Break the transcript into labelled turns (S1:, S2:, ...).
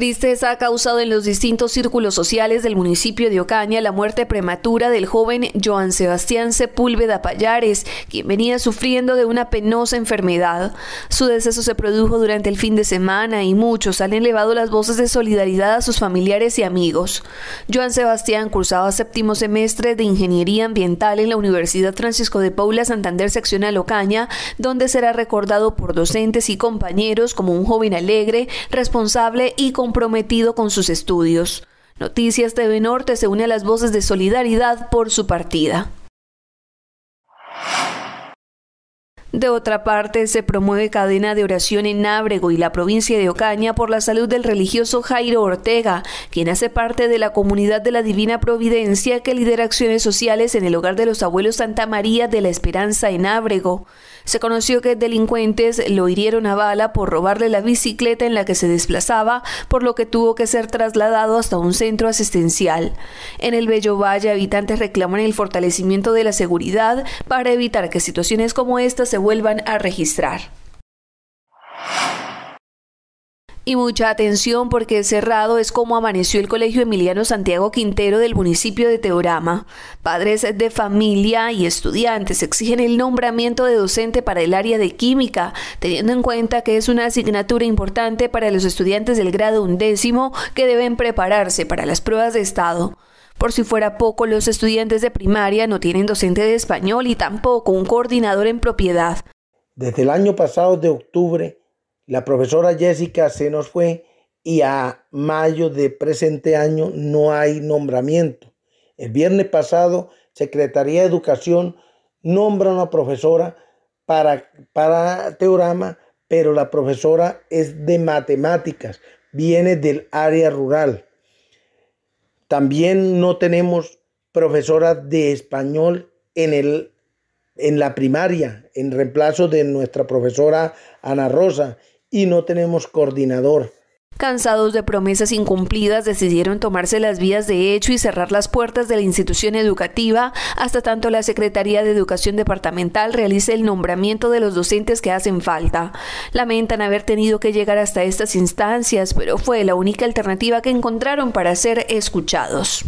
S1: Tristeza ha causado en los distintos círculos sociales del municipio de Ocaña la muerte prematura del joven Joan Sebastián Sepúlveda Payares, quien venía sufriendo de una penosa enfermedad. Su deceso se produjo durante el fin de semana y muchos han elevado las voces de solidaridad a sus familiares y amigos. Joan Sebastián cursaba séptimo semestre de Ingeniería Ambiental en la Universidad Francisco de Paula Santander Seccional Ocaña, donde será recordado por docentes y compañeros como un joven alegre, responsable y con comprometido con sus estudios. Noticias TV Norte se une a las voces de solidaridad por su partida. De otra parte, se promueve cadena de oración en Ábrego y la provincia de Ocaña por la salud del religioso Jairo Ortega, quien hace parte de la comunidad de la Divina Providencia que lidera acciones sociales en el hogar de los abuelos Santa María de la Esperanza en Ábrego. Se conoció que delincuentes lo hirieron a bala por robarle la bicicleta en la que se desplazaba, por lo que tuvo que ser trasladado hasta un centro asistencial. En el Bello Valle, habitantes reclaman el fortalecimiento de la seguridad para evitar que situaciones como esta se vuelvan a registrar. Y mucha atención porque cerrado es como amaneció el Colegio Emiliano Santiago Quintero del municipio de Teorama. Padres de familia y estudiantes exigen el nombramiento de docente para el área de química, teniendo en cuenta que es una asignatura importante para los estudiantes del grado undécimo que deben prepararse para las pruebas de estado. Por si fuera poco, los estudiantes de primaria no tienen docente de español y tampoco un coordinador en propiedad.
S2: Desde el año pasado de octubre, la profesora Jessica se nos fue y a mayo de presente año no hay nombramiento. El viernes pasado, Secretaría de Educación nombra una profesora para, para teorama, pero la profesora es de matemáticas, viene del área rural. También no tenemos profesora de español en, el, en la primaria, en reemplazo de nuestra profesora Ana Rosa, y no tenemos coordinador
S1: cansados de promesas incumplidas, decidieron tomarse las vías de hecho y cerrar las puertas de la institución educativa hasta tanto la Secretaría de Educación Departamental realice el nombramiento de los docentes que hacen falta. Lamentan haber tenido que llegar hasta estas instancias, pero fue la única alternativa que encontraron para ser escuchados.